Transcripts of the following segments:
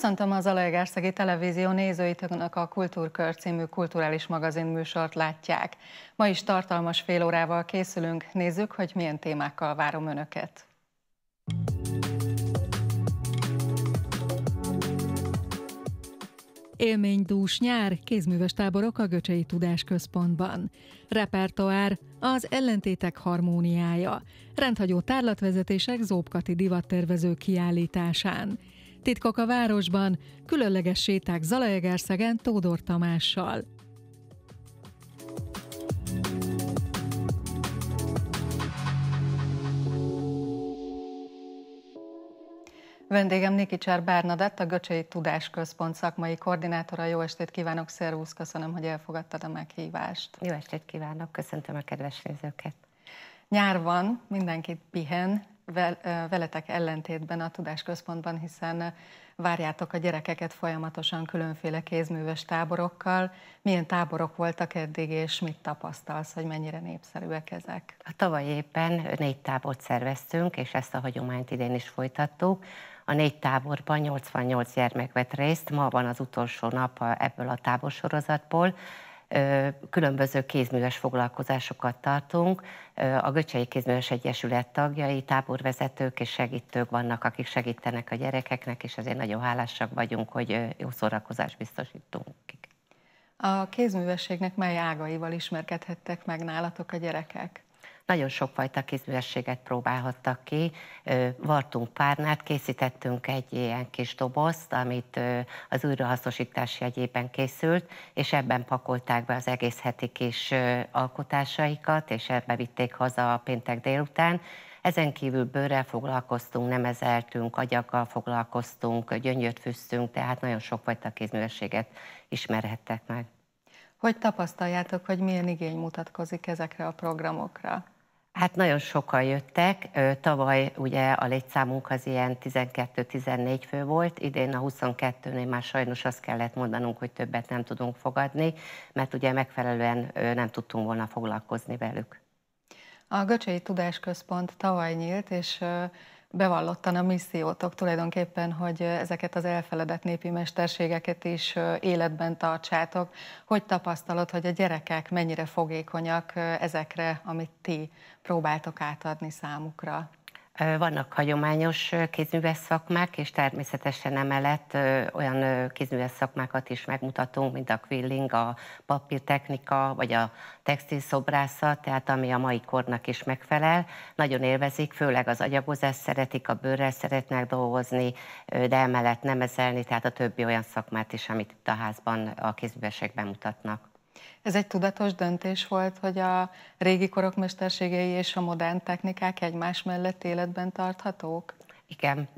Köszöntöm az Alajegárszegi Televízió nézőit, önök a Kultúrkör című kulturális magazin műsort látják. Ma is tartalmas fél órával készülünk, nézzük, hogy milyen témákkal várom önöket. Élménydús nyár, kézműves táborok a Göcsei Tudás Központban. Repertoár, az ellentétek harmóniája. Rendhagyó tárlatvezetések Zóbkati divattervező kiállításán Titkok a városban, különleges séták Zalaegerszegen Tódor Tamással. Vendégem Niki Csár Bárnadett, a Göcsei Tudás Központ szakmai koordinátora. Jó estét kívánok, szervusz, köszönöm, hogy elfogadtad a meghívást. Jó estét kívánok, köszöntöm a kedves nézőket. Nyár van, mindenkit pihen, veletek ellentétben a Tudásközpontban, hiszen várjátok a gyerekeket folyamatosan különféle kézműves táborokkal. Milyen táborok voltak eddig, és mit tapasztalsz, hogy mennyire népszerűek ezek? A tavaly éppen négy tábort szerveztünk, és ezt a hagyományt idén is folytattuk. A négy táborban 88 gyermek vett részt, ma van az utolsó nap ebből a táborsorozatból különböző kézműves foglalkozásokat tartunk. A Göcsei Kézműves Egyesület tagjai, táborvezetők és segítők vannak, akik segítenek a gyerekeknek, és azért nagyon hálásak vagyunk, hogy jó szórakozást biztosítunk. A kézművességnek mely ágaival ismerkedhettek meg nálatok a gyerekek? Nagyon sokfajta kézművességet próbálhattak ki. Vartunk párnát, készítettünk egy ilyen kis dobozt, amit az újrahasznosítás jegyében készült, és ebben pakolták be az egész heti kis alkotásaikat, és ebbe vitték haza a péntek délután. Ezen kívül bőrrel foglalkoztunk, nemezeltünk, agyakkal foglalkoztunk, gyöngyöt fűztünk, tehát nagyon sokfajta kézművességet ismerhettek meg. Hogy tapasztaljátok, hogy milyen igény mutatkozik ezekre a programokra? Hát nagyon sokan jöttek. Tavaly ugye a létszámunk az ilyen 12-14 fő volt, idén a 22-nél már sajnos azt kellett mondanunk, hogy többet nem tudunk fogadni, mert ugye megfelelően nem tudtunk volna foglalkozni velük. A Göcsei Tudásközpont tavaly nyílt, és bevallottan a missziótok tulajdonképpen, hogy ezeket az elfeledett népi mesterségeket is életben tartsátok. Hogy tapasztalod, hogy a gyerekek mennyire fogékonyak ezekre, amit ti próbáltok átadni számukra? Vannak hagyományos kézműves szakmák, és természetesen emellett olyan kézműves szakmákat is megmutatunk, mint a quilling, a papírtechnika, vagy a textil szobrászat, tehát ami a mai kornak is megfelel. Nagyon élvezik, főleg az agyagozást szeretik, a bőrrel szeretnek dolgozni, de emellett nemezelni, tehát a többi olyan szakmát is, amit itt a házban a kézművesek bemutatnak. Ez egy tudatos döntés volt, hogy a régi korok mesterségei és a modern technikák egymás mellett életben tarthatók? Igen,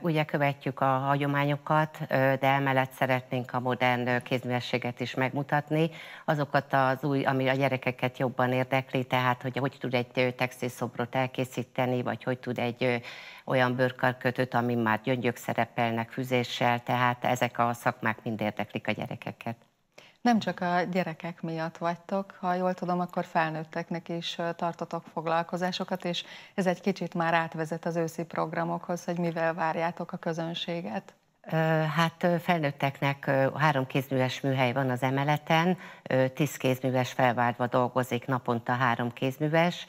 ugye követjük a hagyományokat, de emellett szeretnénk a modern kézművességet is megmutatni. Azokat az új, ami a gyerekeket jobban érdekli, tehát hogy hogy tud egy textilszobrot elkészíteni, vagy hogy tud egy olyan bőrkarkötőt, amin már gyöngyök szerepelnek fűzéssel, tehát ezek a szakmák mind érdeklik a gyerekeket. Nem csak a gyerekek miatt vagytok, ha jól tudom, akkor felnőtteknek is tartotok foglalkozásokat, és ez egy kicsit már átvezet az őszi programokhoz, hogy mivel várjátok a közönséget. Hát felnőtteknek három kézműves műhely van az emeleten, tíz kézműves felváltva dolgozik, naponta három kézműves,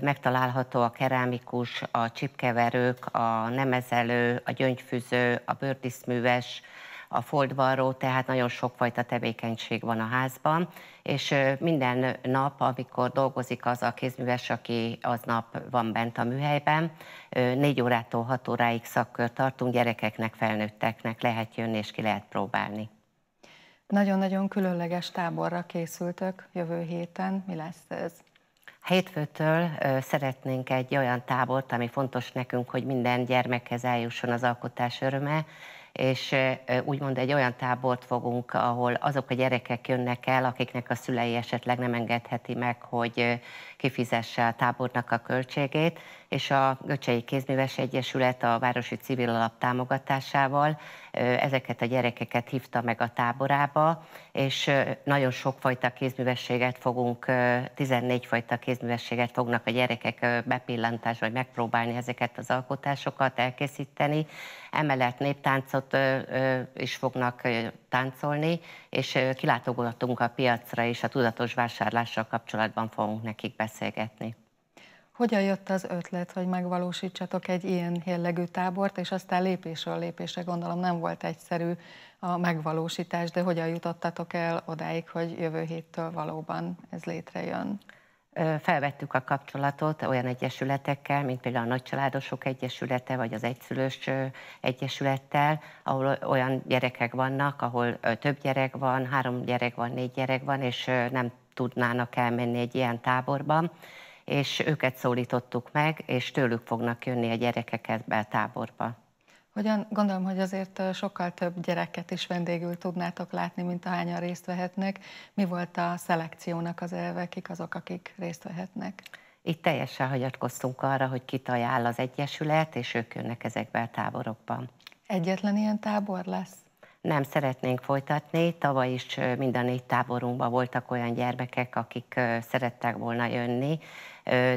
megtalálható a kerámikus, a csipkeverők, a nemezelő, a gyöngyfűző, a bőrdiszműves, a foldvarró, tehát nagyon sokfajta tevékenység van a házban, és minden nap, amikor dolgozik az a kézműves, aki aznap van bent a műhelyben, négy órától hat óráig szakkört tartunk, gyerekeknek, felnőtteknek lehet jönni és ki lehet próbálni. Nagyon-nagyon különleges táborra készültök jövő héten. Mi lesz ez? Hétfőtől szeretnénk egy olyan tábort, ami fontos nekünk, hogy minden gyermekhez eljusson az alkotás öröme, és úgymond egy olyan tábort fogunk, ahol azok a gyerekek jönnek el, akiknek a szülei esetleg nem engedheti meg, hogy kifizesse a tábornak a költségét, és a Göcsei Kézműves Egyesület a Városi Civil Alap támogatásával ezeket a gyerekeket hívta meg a táborába, és nagyon sokfajta kézművességet fogunk, 14 fajta kézművességet fognak a gyerekek bepillantás, vagy megpróbálni ezeket az alkotásokat elkészíteni. Emellett néptáncot is fognak táncolni, és kilátogatunk a piacra, és a tudatos vásárlással kapcsolatban fogunk nekik beszélgetni. Hogyan jött az ötlet, hogy megvalósítsatok egy ilyen jellegű tábort, és aztán lépésről lépésre gondolom nem volt egyszerű a megvalósítás, de hogyan jutottatok el odáig, hogy jövő héttől valóban ez létrejön? felvettük a kapcsolatot olyan egyesületekkel, mint például a Nagycsaládosok Egyesülete, vagy az Egyszülős Egyesülettel, ahol olyan gyerekek vannak, ahol több gyerek van, három gyerek van, négy gyerek van, és nem tudnának elmenni egy ilyen táborban és őket szólítottuk meg, és tőlük fognak jönni a gyerekek ebbe a táborba. Hogyan gondolom, hogy azért sokkal több gyereket is vendégül tudnátok látni, mint ahányan részt vehetnek. Mi volt a szelekciónak az elve, kik azok, akik részt vehetnek? Itt teljesen hagyatkoztunk arra, hogy kit ajánl az Egyesület, és ők jönnek ezekben a táborokban. Egyetlen ilyen tábor lesz? Nem szeretnénk folytatni. Tavaly is mind a négy táborunkban voltak olyan gyermekek, akik szerettek volna jönni,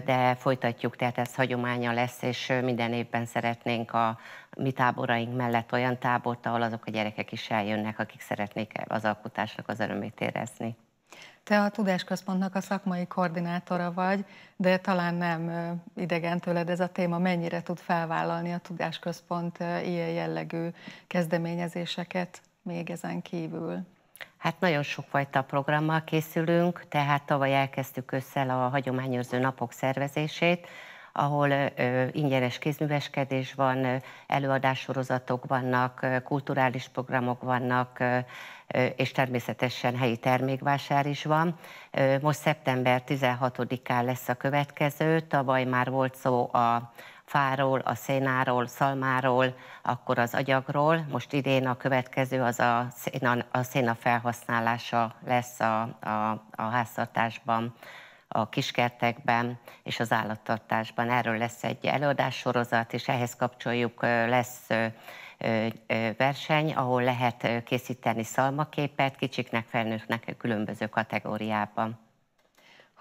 de folytatjuk, tehát ez hagyománya lesz, és minden évben szeretnénk a mi táboraink mellett olyan tábort, ahol azok a gyerekek is eljönnek, akik szeretnék az alkotásnak az örömét érezni. Te a Tudásközpontnak a szakmai koordinátora vagy, de talán nem idegen tőled ez a téma. Mennyire tud felvállalni a Tudásközpont ilyen jellegű kezdeményezéseket még ezen kívül? Hát nagyon sokfajta programmal készülünk, tehát tavaly elkezdtük össze a hagyományőrző napok szervezését, ahol ö, ingyenes kézműveskedés van, előadássorozatok vannak, kulturális programok vannak, ö, és természetesen helyi termékvásár is van. Most szeptember 16-án lesz a következő, tavaly már volt szó a fáról, a szénáról, szalmáról, akkor az agyagról. Most idén a következő az a széna, a széna felhasználása lesz a, a, a háztartásban, a kiskertekben és az állattartásban. Erről lesz egy előadássorozat, és ehhez kapcsoljuk lesz verseny, ahol lehet készíteni szalmaképet kicsiknek, felnőttnek különböző kategóriában.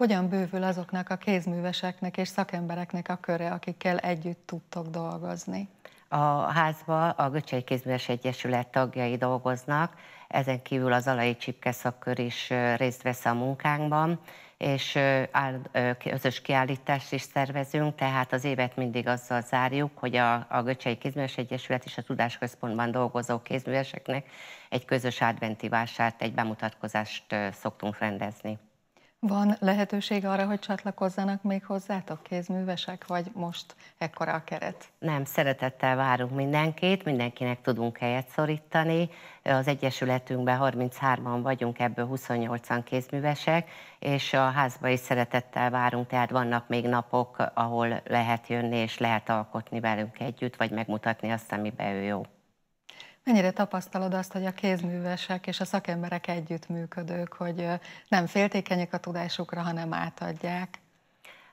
Hogyan bővül azoknak a kézműveseknek és szakembereknek a köre, akikkel együtt tudtok dolgozni? A házba a Göcsei Kézműves Egyesület tagjai dolgoznak, ezen kívül az Alai Csipke szakkör is részt vesz a munkánkban, és közös kiállítást is szervezünk, tehát az évet mindig azzal zárjuk, hogy a, a Göcsei Kézműves Egyesület és a Tudásközpontban dolgozó kézműveseknek egy közös adventi vásárt, egy bemutatkozást szoktunk rendezni. Van lehetőség arra, hogy csatlakozzanak még hozzátok kézművesek, vagy most ekkora a keret? Nem, szeretettel várunk mindenkit, mindenkinek tudunk helyet szorítani. Az Egyesületünkben 33-an vagyunk, ebből 28-an kézművesek, és a házba is szeretettel várunk, tehát vannak még napok, ahol lehet jönni, és lehet alkotni velünk együtt, vagy megmutatni azt, amiben ő jó. Mennyire tapasztalod azt, hogy a kézművesek és a szakemberek együttműködők, hogy nem féltékenyek a tudásukra, hanem átadják?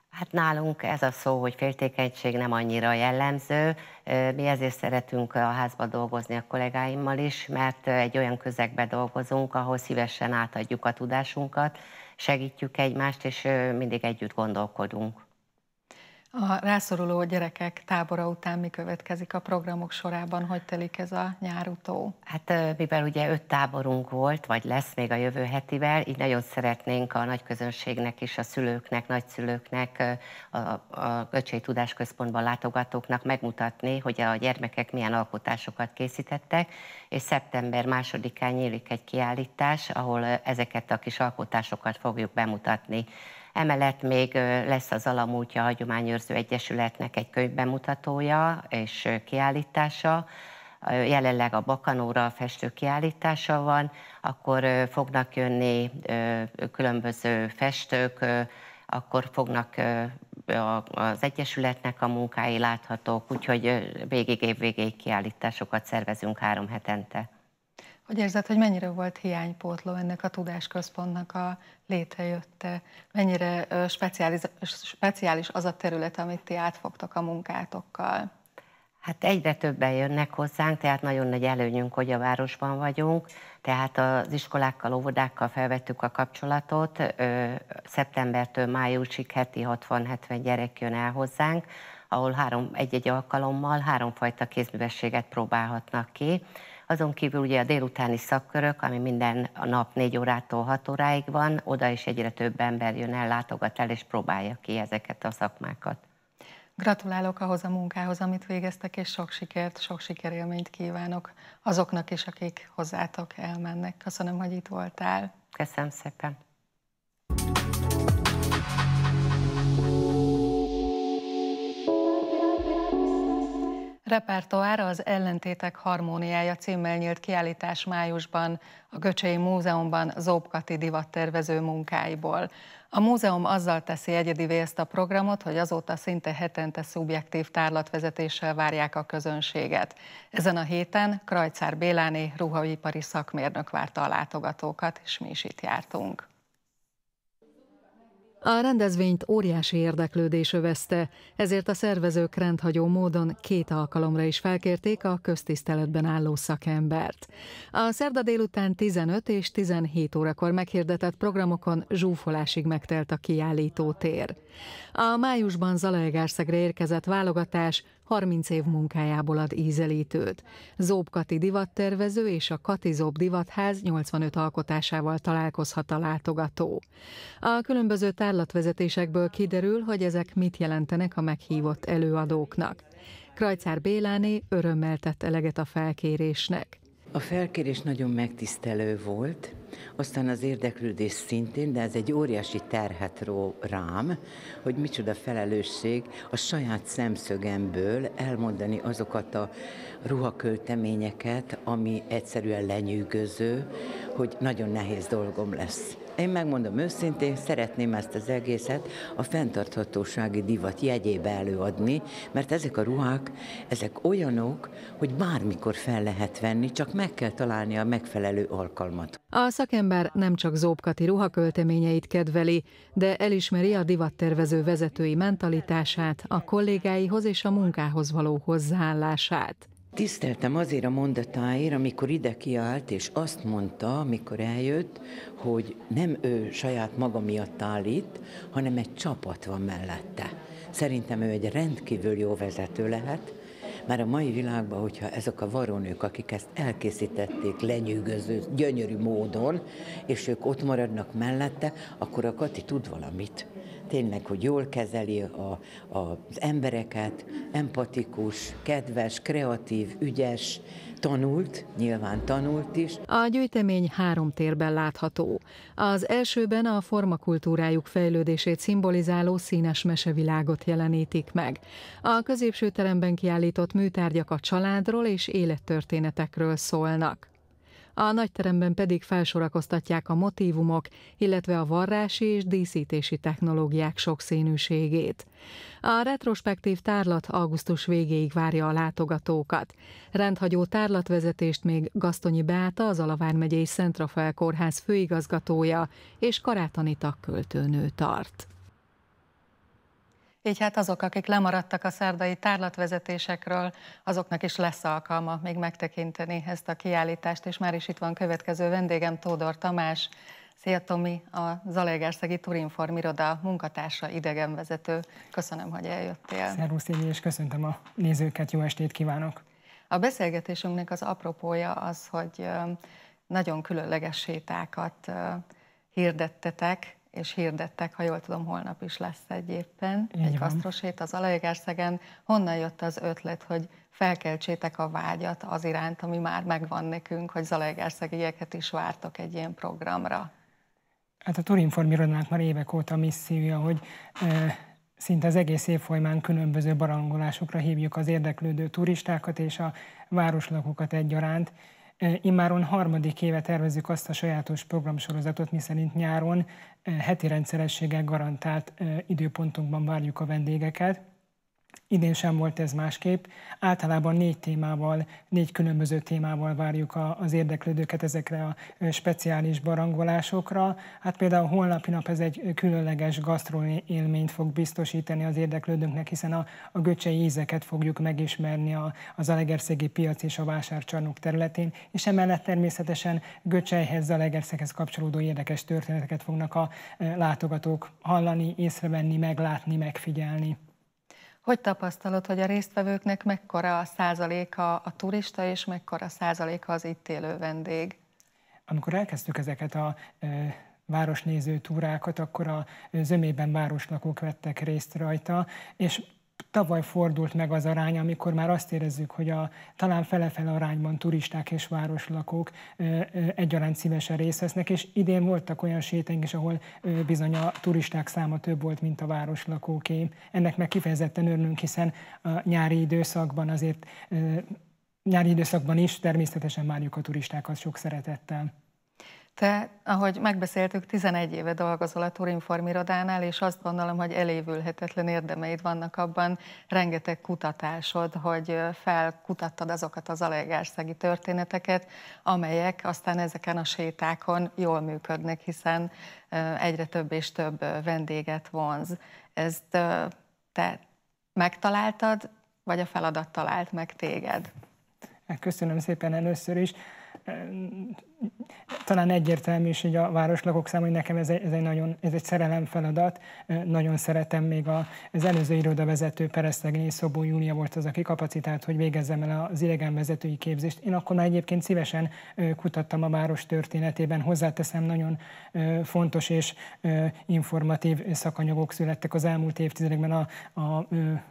Hát nálunk ez a szó, hogy féltékenység nem annyira jellemző. Mi ezért szeretünk a házba dolgozni a kollégáimmal is, mert egy olyan közegbe dolgozunk, ahol szívesen átadjuk a tudásunkat, segítjük egymást, és mindig együtt gondolkodunk. A rászoruló gyerekek tábora után mi következik a programok sorában? Hogy telik ez a nyárutó? Hát mivel ugye öt táborunk volt, vagy lesz még a jövő hetivel, így nagyon szeretnénk a nagy közönségnek és a szülőknek, nagyszülőknek, a, a Öcsei Tudás Központban látogatóknak megmutatni, hogy a gyermekek milyen alkotásokat készítettek, és szeptember másodikán nyílik egy kiállítás, ahol ezeket a kis alkotásokat fogjuk bemutatni Emellett még lesz az Alamútja Hagyományőrző Egyesületnek egy könyvbemutatója és kiállítása, jelenleg a Bakanóra festő kiállítása van, akkor fognak jönni különböző festők, akkor fognak az Egyesületnek a munkái láthatók, úgyhogy végig évvégéig kiállításokat szervezünk három hetente. Hogy érzed, hogy mennyire volt hiánypótló ennek a tudásközpontnak a létrejötte? Mennyire speciális, speciális az a terület, amit ti átfogtak a munkátokkal? Hát egyre többen jönnek hozzánk, tehát nagyon nagy előnyünk, hogy a városban vagyunk, tehát az iskolákkal, óvodákkal felvettük a kapcsolatot, szeptembertől májusig heti 60-70 gyerek jön el hozzánk, ahol három, egy-egy alkalommal háromfajta kézművességet próbálhatnak ki. Azon kívül ugye a délutáni szakkörök, ami minden nap 4 órától 6 óráig van, oda is egyre több ember jön el, látogat el, és próbálja ki ezeket a szakmákat. Gratulálok ahhoz a munkához, amit végeztek, és sok sikert, sok sikerélményt kívánok azoknak is, akik hozzátok elmennek. Köszönöm, hogy itt voltál. Köszönöm szépen. Repertoár az Ellentétek harmóniája címmel nyílt kiállítás májusban a Göcsei Múzeumban Zóbkati divattervező munkáiból. A múzeum azzal teszi egyedivé ezt a programot, hogy azóta szinte hetente szubjektív tárlatvezetéssel várják a közönséget. Ezen a héten Krajcár Béláné ruhaipari szakmérnök várta a látogatókat, és mi is itt jártunk. A rendezvényt óriási érdeklődés övezte, ezért a szervezők rendhagyó módon két alkalomra is felkérték a köztiszteletben álló szakembert. A szerda délután 15 és 17 órakor meghirdetett programokon zsúfolásig megtelt a kiállító tér. A májusban Zalaegerszegre érkezett válogatás 30 év munkájából ad ízelítőt. Zób Kati divattervező és a Kati Zób divatház 85 alkotásával találkozhat a látogató. A különböző tárlatvezetésekből kiderül, hogy ezek mit jelentenek a meghívott előadóknak. Krajcár Béláné örömmel tett eleget a felkérésnek. A felkérés nagyon megtisztelő volt, aztán az érdeklődés szintén, de ez egy óriási terhet ró rám, hogy micsoda felelősség a saját szemszögemből elmondani azokat a ruhakölteményeket, ami egyszerűen lenyűgöző, hogy nagyon nehéz dolgom lesz. Én megmondom őszintén, szeretném ezt az egészet a fenntarthatósági divat jegyébe előadni, mert ezek a ruhák, ezek olyanok, hogy bármikor fel lehet venni, csak meg kell találni a megfelelő alkalmat. A szakember nem csak Zóbkati ruhakölteményeit kedveli, de elismeri a divattervező vezetői mentalitását, a kollégáihoz és a munkához való hozzáállását. Tiszteltem azért a mondatáért, amikor ide kiállt, és azt mondta, amikor eljött, hogy nem ő saját maga miatt áll itt, hanem egy csapat van mellette. Szerintem ő egy rendkívül jó vezető lehet, mert a mai világban, hogyha ezek a varonők, akik ezt elkészítették lenyűgöző, gyönyörű módon, és ők ott maradnak mellette, akkor a Kati tud valamit tényleg, hogy jól kezeli a, a, az embereket, empatikus, kedves, kreatív, ügyes, tanult, nyilván tanult is. A gyűjtemény három térben látható. Az elsőben a formakultúrájuk fejlődését szimbolizáló színes mesevilágot jelenítik meg. A középső teremben kiállított műtárgyak a családról és élettörténetekről szólnak a nagyteremben pedig felsorakoztatják a motívumok, illetve a varrási és díszítési technológiák sokszínűségét. A retrospektív tárlat augusztus végéig várja a látogatókat. Rendhagyó tárlatvezetést még Gasztonyi Beáta, az Alavár megyei Szent Rafael Kórház főigazgatója és Karátani Anita tart. Így hát azok, akik lemaradtak a szerdai tárlatvezetésekről, azoknak is lesz alkalma még megtekinteni ezt a kiállítást, és már is itt van következő vendégem, Tódor Tamás. Szia Tomi, a Zalaegerszegi Turinform iroda munkatársa, idegenvezető. Köszönöm, hogy eljöttél. Szervusz, Évi, és köszöntöm a nézőket, jó estét kívánok! A beszélgetésünknek az apropója az, hogy nagyon különleges sétákat hirdettetek, és hirdettek, ha jól tudom, holnap is lesz egy éppen, Így egy kasztrosét az Alajegerszegen. Honnan jött az ötlet, hogy felkeltsétek a vágyat az iránt, ami már megvan nekünk, hogy Zalaegerszegieket is vártok egy ilyen programra? Hát a Turinform már évek óta missziója, hogy e, szinte az egész év folyamán különböző barangolásokra hívjuk az érdeklődő turistákat és a városlakókat egyaránt, Imáron harmadik éve tervezük azt a sajátos programsorozatot, miszerint nyáron heti rendszerességgel garantált időpontunkban várjuk a vendégeket. Idén sem volt ez másképp. Általában négy témával, négy különböző témával várjuk a, az érdeklődőket ezekre a speciális barangolásokra. Hát például holnapi nap ez egy különleges gasztroélményt fog biztosítani az érdeklődőknek, hiszen a, a göcsei ízeket fogjuk megismerni a, az Zalegerszegi piac és a vásárcsarnok területén, és emellett természetesen Göcsejhez, Zalegerszeghez kapcsolódó érdekes történeteket fognak a látogatók hallani, észrevenni, meglátni, megfigyelni. Hogy tapasztalod, hogy a résztvevőknek mekkora a százaléka a turista, és mekkora a százaléka az itt élő vendég? Amikor elkezdtük ezeket a városnéző túrákat, akkor a zömében városlakók vettek részt rajta, és tavaly fordult meg az arány, amikor már azt érezzük, hogy a talán fele-fele arányban turisták és városlakók egyaránt szívesen részt vesznek, és idén voltak olyan sétáink is, ahol bizony a turisták száma több volt, mint a városlakóké. Ennek meg kifejezetten örülünk, hiszen a nyári időszakban azért nyári időszakban is természetesen várjuk a turistákat sok szeretettel. Te, ahogy megbeszéltük, 11 éve dolgozol a Turinform irodánál, és azt gondolom, hogy elévülhetetlen érdemeid vannak abban, rengeteg kutatásod, hogy felkutattad azokat az alegárszegi történeteket, amelyek aztán ezeken a sétákon jól működnek, hiszen egyre több és több vendéget vonz. Ezt te megtaláltad, vagy a feladat talált meg téged? Köszönöm szépen először is talán egyértelmű is hogy a városlakok száma, hogy nekem ez egy, ez egy, nagyon, ez egy szerelem feladat. Nagyon szeretem még a, az előző vezető Peresztegné Szobó Júlia volt az, aki kapacitált, hogy végezzem el az idegen vezetői képzést. Én akkor már egyébként szívesen kutattam a város történetében, hozzáteszem nagyon fontos és informatív szakanyagok születtek az elmúlt évtizedekben a, a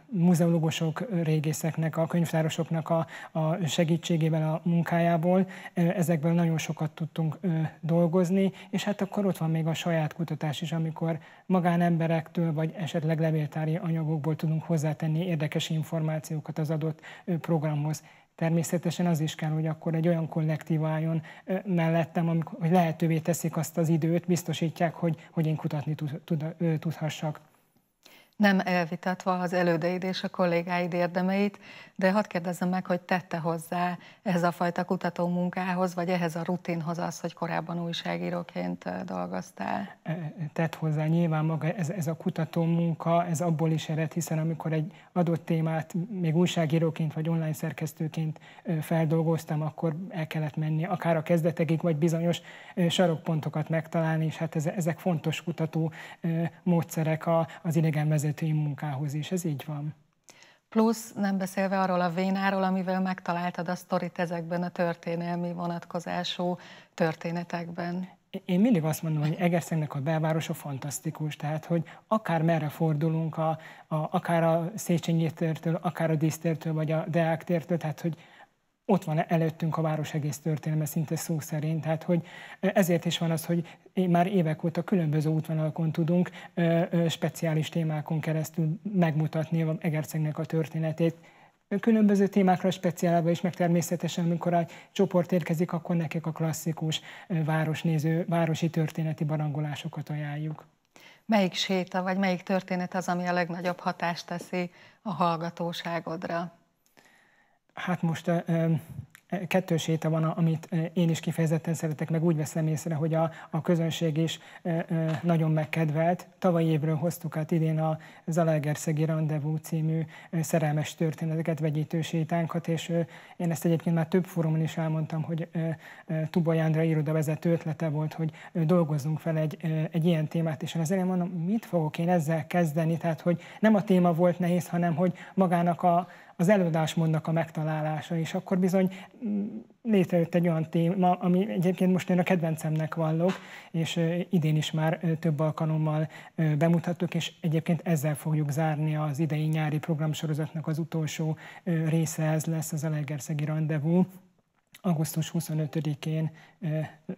muzeológusok, régészeknek, a könyvtárosoknak a, a segítségével a munkájából. Ezekből nagyon sok sokat tudtunk ö, dolgozni, és hát akkor ott van még a saját kutatás is, amikor magánemberektől vagy esetleg levéltári anyagokból tudunk hozzátenni érdekes információkat az adott ö, programhoz. Természetesen az is kell, hogy akkor egy olyan kollektív álljon ö, mellettem, amikor, hogy lehetővé teszik azt az időt, biztosítják, hogy, hogy én kutatni tud, tud, ö, tudhassak nem elvitatva az elődeid és a kollégáid érdemeit, de hadd kérdezzem meg, hogy tette hozzá ehhez a fajta kutató munkához, vagy ehhez a rutinhoz az, hogy korábban újságíróként dolgoztál? E, tett hozzá nyilván maga ez, ez a kutató munka, ez abból is ered, hiszen amikor egy adott témát még újságíróként vagy online szerkesztőként feldolgoztam, akkor el kellett menni akár a kezdetekig, vagy bizonyos sarokpontokat megtalálni, és hát ezek fontos kutató módszerek az idegenvezető vezetői munkához és ez így van. Plusz nem beszélve arról a vénáról, amivel megtaláltad a sztorit ezekben a történelmi vonatkozású történetekben. Én mindig azt mondom, hogy Egerszegnek a belvárosa fantasztikus, tehát hogy akár merre fordulunk, a, a, akár a Széchenyi tértől, akár a Dísztértől, vagy a Deák tértől, tehát hogy ott van előttünk a város egész történelme szinte szó szerint, tehát hogy ezért is van az, hogy már évek óta különböző útvonalakon tudunk speciális témákon keresztül megmutatni a Egercegnek a történetét, különböző témákra speciálba is, meg természetesen, amikor egy csoport érkezik, akkor nekik a klasszikus városnéző, városi történeti barangolásokat ajánljuk. Melyik séta, vagy melyik történet az, ami a legnagyobb hatást teszi a hallgatóságodra? Hát most kettős éte van, amit én is kifejezetten szeretek, meg úgy veszem észre, hogy a, a közönség is nagyon megkedvelt. Tavaly évről hoztuk át idén a Zalaegerszegi Rendezvú című szerelmes történeteket, vegyítő sétánkat, és én ezt egyébként már több fórumon is elmondtam, hogy Tuba Jándra vezető ötlete volt, hogy dolgozzunk fel egy, egy ilyen témát, és én az mondom, mit fogok én ezzel kezdeni, tehát hogy nem a téma volt nehéz, hanem hogy magának a, az előadásmódnak a megtalálása, és akkor bizony mm, létrejött egy olyan téma, ami egyébként most én a kedvencemnek vallok, és idén is már több alkalommal bemutattuk, és egyébként ezzel fogjuk zárni az idei nyári programsorozatnak az utolsó része, ez lesz az Elegerszegi Rendezvú augusztus 25-én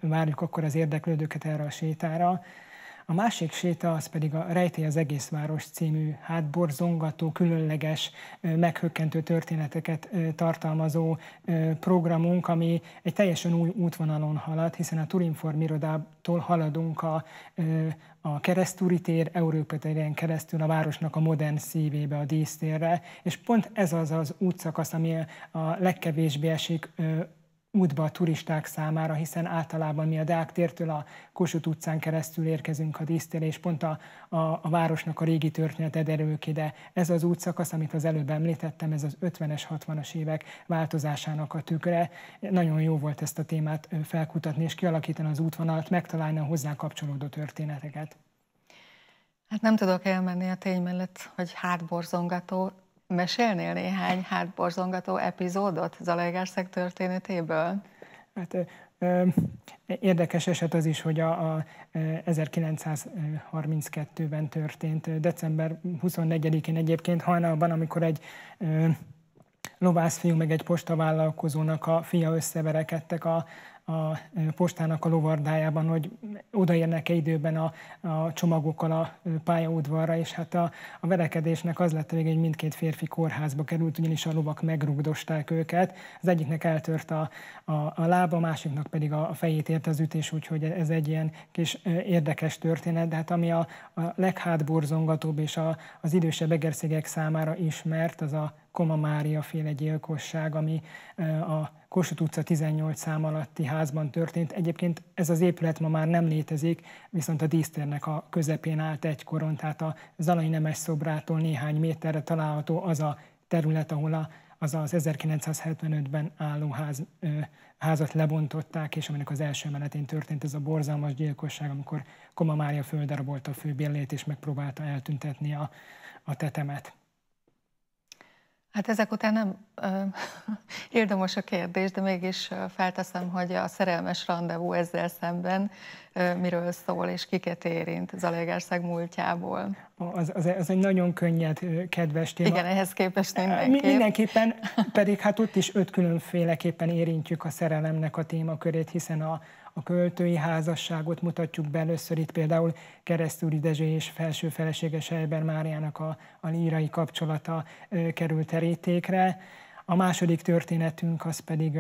várjuk akkor az érdeklődőket erre a sétára. A másik séta az pedig a Rejtély az egész város című, hát borzongató, különleges, meghökkentő történeteket tartalmazó programunk, ami egy teljesen új útvonalon halad, hiszen a Turinform irodától haladunk a, a keresztúri tér, Európa keresztül a városnak a modern szívébe, a dísztérre, és pont ez az az útszakasz, ami a legkevésbé esik útba a turisták számára, hiszen általában mi a Deák tértől a Kossuth utcán keresztül érkezünk a dísztére, és pont a, a, a városnak a régi története derül ki, de ez az útszakasz, amit az előbb említettem, ez az 50-es, 60-as évek változásának a tükre. Nagyon jó volt ezt a témát felkutatni és kialakítani az útvonalat, megtalálni a hozzá kapcsolódó történeteket. Hát nem tudok elmenni a tény mellett, hogy hátborzongató, Mesélnél néhány hátborzongató epizódot Zalaegerszeg történetéből? Hát Érdekes eset az is, hogy a, a 1932-ben történt, december 24-én egyébként hajnalban, amikor egy lovászfiú meg egy postavállalkozónak a fia összeverekedtek a a postának a lovardájában, hogy odaérnek-e időben a, a csomagokkal a pályaudvarra, és hát a, a verekedésnek az lett végig, hogy mindkét férfi kórházba került, ugyanis a lovak megrugdosták őket. Az egyiknek eltört a, a, a lába, a másiknak pedig a, a fejét ért az ütés, úgyhogy ez egy ilyen kis érdekes történet, de hát ami a, a leghátborzongatóbb és a, az idősebb egerszégek számára ismert, az a Koma Mária féle gyilkosság, ami a Kossuth utca 18 szám alatti házban történt. Egyébként ez az épület ma már nem létezik, viszont a dísztérnek a közepén állt egykoron, tehát a Zalai Nemes szobrától néhány méterre található az a terület, ahol a, az az 1975-ben álló ház, ö, házat lebontották, és aminek az első emeletén történt ez a borzalmas gyilkosság, amikor Koma Mária földarabolta a főbérlét, és megpróbálta eltüntetni a, a tetemet. Hát ezek után nem ö, érdemes a kérdés, de mégis felteszem, hogy a szerelmes rendezvú ezzel szemben ö, miről szól és kiket érint Zalaegerszeg múltjából. Az, az, az egy nagyon könnyed, kedves téma. Igen, ehhez képest mindenképp. Mindenképpen, pedig hát ott is öt különféleképpen érintjük a szerelemnek a témakörét, hiszen a, a költői házasságot mutatjuk be először itt például Keresztúri Dezső és felső felesége Sejber Máriának a, a lírai kapcsolata került terítékre. A második történetünk az pedig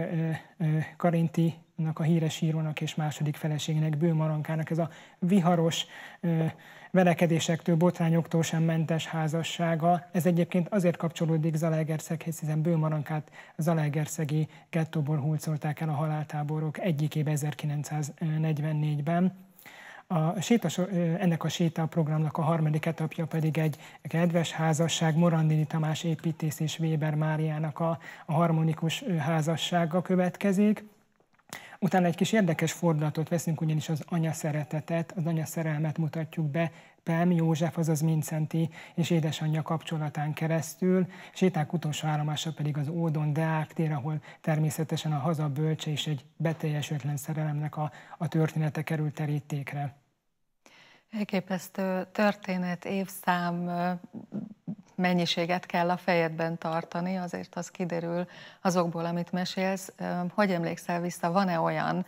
Karinti annak a híres írónak és második feleségének, Bőmarankának ez a viharos ö, verekedésektől, botrányoktól sem mentes házassága. Ez egyébként azért kapcsolódik Zalaegerszeghez, hiszen Bőmarankát Zalaegerszegi gettóból hulcolták el a haláltáborok egyikébe 1944-ben. A sétasor, ennek a séta programnak a harmadik etapja pedig egy kedves házasság, Morandini Tamás építész és Weber Máriának a, a harmonikus házassága következik. Utána egy kis érdekes fordulatot veszünk, ugyanis az anya szeretetet, az anya szerelmet mutatjuk be Pem József, azaz Mincenti és édesanyja kapcsolatán keresztül, séták utolsó állomása pedig az Ódon Deák tér, ahol természetesen a haza bölcse és egy beteljesötlen szerelemnek a, a története került terítékre. Elképesztő történet, évszám, mennyiséget kell a fejedben tartani, azért az kiderül azokból, amit mesélsz. Hogy emlékszel vissza, van-e olyan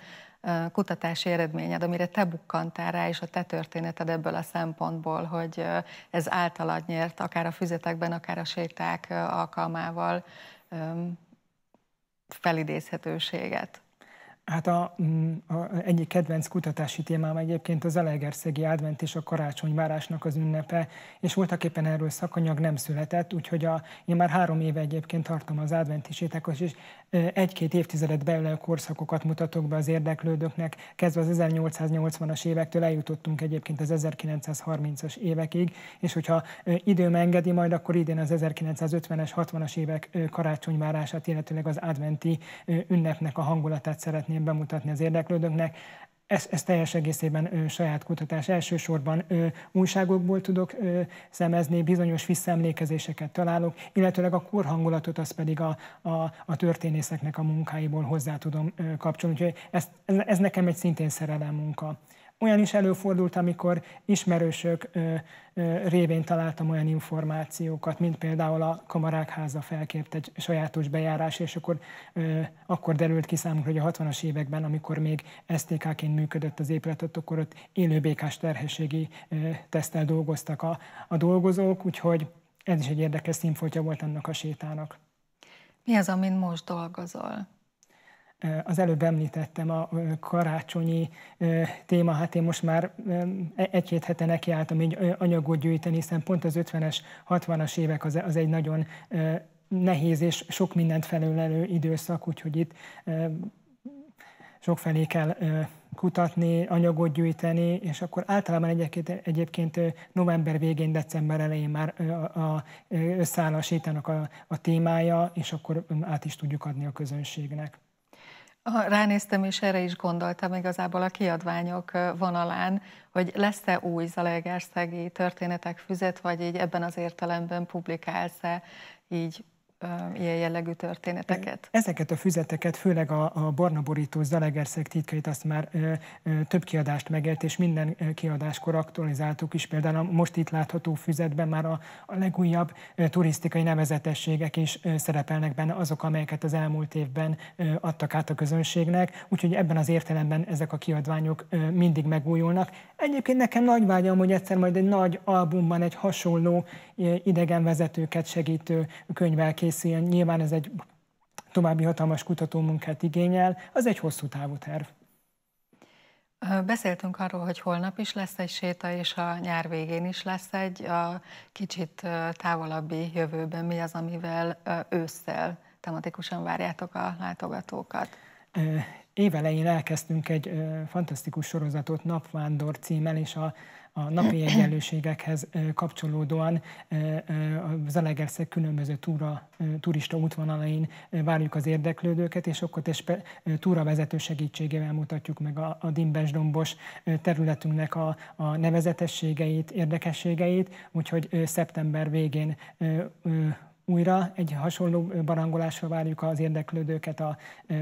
kutatási eredményed, amire te bukkantál rá, és a te történeted ebből a szempontból, hogy ez általad nyert, akár a füzetekben, akár a séták alkalmával felidézhetőséget? Hát a, mm, a, egyik kedvenc kutatási témám egyébként az Elegerszegi Advent és a várásnak az ünnepe, és voltak éppen erről szakanyag nem született, úgyhogy a, én már három éve egyébként tartom az adventi sétákat, és egy-két évtizedet belül korszakokat mutatok be az érdeklődőknek, kezdve az 1880-as évektől eljutottunk egyébként az 1930-as évekig, és hogyha időm engedi, majd akkor idén az 1950-es, 60-as évek karácsonyvárását, illetőleg az adventi ünnepnek a hangulatát szeretném szeretném bemutatni az érdeklődőknek. Ez, ez teljes egészében ö, saját kutatás. Elsősorban ö, újságokból tudok ö, szemezni, bizonyos visszaemlékezéseket találok, illetőleg a korhangulatot az pedig a, a, a történészeknek a munkáiból hozzá tudom ö, kapcsolni. Úgyhogy ez, ez, ez nekem egy szintén szerelem munka. Olyan is előfordult, amikor ismerősök révén találtam olyan információkat, mint például a kamarák háza felkért egy sajátos bejárás, és akkor, akkor derült ki számunkra, hogy a 60-as években, amikor még STK-ként működött az ott akkor ott békás terhességi tesztel dolgoztak a, a dolgozók, úgyhogy ez is egy érdekes színfoltja volt ennek a sétának. Mi az, amin most dolgozol? az előbb említettem a karácsonyi téma, hát én most már e-, egy-két hete nekiálltam így anyagot gyűjteni, hiszen pont az 50-es, 60-as évek az, egy nagyon nehéz és sok mindent felölelő időszak, úgyhogy itt sokfelé kell kutatni, anyagot gyűjteni, és akkor általában egyébként, egyébként november végén, december elején már a, a, összeáll a sétának a, a témája, és akkor át is tudjuk adni a közönségnek. Ránéztem, és erre is gondoltam igazából a kiadványok vonalán, hogy lesz-e új Zalaegerszegi történetek füzet, vagy így ebben az értelemben publikálsz-e így ilyen jellegű történeteket? Ezeket a füzeteket, főleg a, a barna borító Zalegerszeg titkait, azt már ö, ö, több kiadást megért, és minden kiadáskor aktualizáltuk is. Például a most itt látható füzetben már a, a legújabb ö, turisztikai nevezetességek is ö, szerepelnek benne, azok, amelyeket az elmúlt évben ö, adtak át a közönségnek. Úgyhogy ebben az értelemben ezek a kiadványok ö, mindig megújulnak. Egyébként nekem nagy vágyam, hogy egyszer majd egy nagy albumban egy hasonló idegenvezetőket segítő könyvvel kész készüljön. Nyilván ez egy további hatalmas kutatómunkát igényel, az egy hosszú távú terv. Beszéltünk arról, hogy holnap is lesz egy séta, és a nyár végén is lesz egy. A kicsit távolabbi jövőben mi az, amivel ősszel tematikusan várjátok a látogatókat? évelején elkezdtünk egy ö, fantasztikus sorozatot, Napvándor címmel, és a, a napi egyenlőségekhez ö, kapcsolódóan ö, ö, a Zalegerszeg különböző túra, ö, turista útvonalain ö, várjuk az érdeklődőket, és akkor és pe, ö, túravezető segítségével mutatjuk meg a, a dimbes-dombos területünknek a, a nevezetességeit, érdekességeit, úgyhogy ö, szeptember végén ö, ö, újra egy hasonló barangolásra várjuk az érdeklődőket a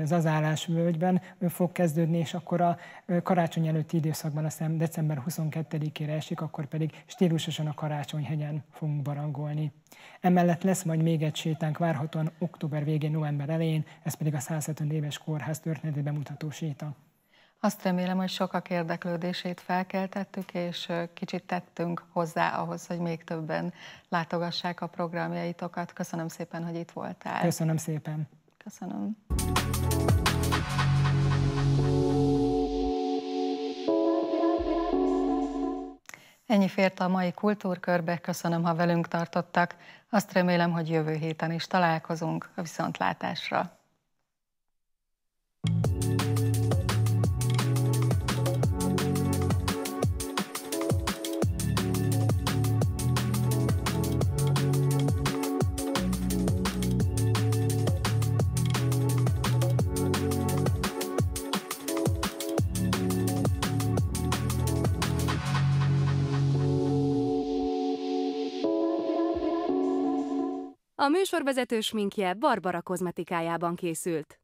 Azárás völgyben, fog kezdődni, és akkor a karácsony előtti időszakban, aztán december 22-ére esik, akkor pedig stílusosan a Karácsonyhegyen fogunk barangolni. Emellett lesz majd még egy sétánk várhatóan október végén, november elején, ez pedig a 150 éves kórház történeti bemutató séta. Azt remélem, hogy sokak érdeklődését felkeltettük, és kicsit tettünk hozzá ahhoz, hogy még többen látogassák a programjaitokat. Köszönöm szépen, hogy itt voltál. Köszönöm szépen. Köszönöm. Ennyi fért a mai kultúrkörbe, köszönöm, ha velünk tartottak. Azt remélem, hogy jövő héten is találkozunk a viszontlátásra. A műsorvezető sminkje Barbara kozmetikájában készült.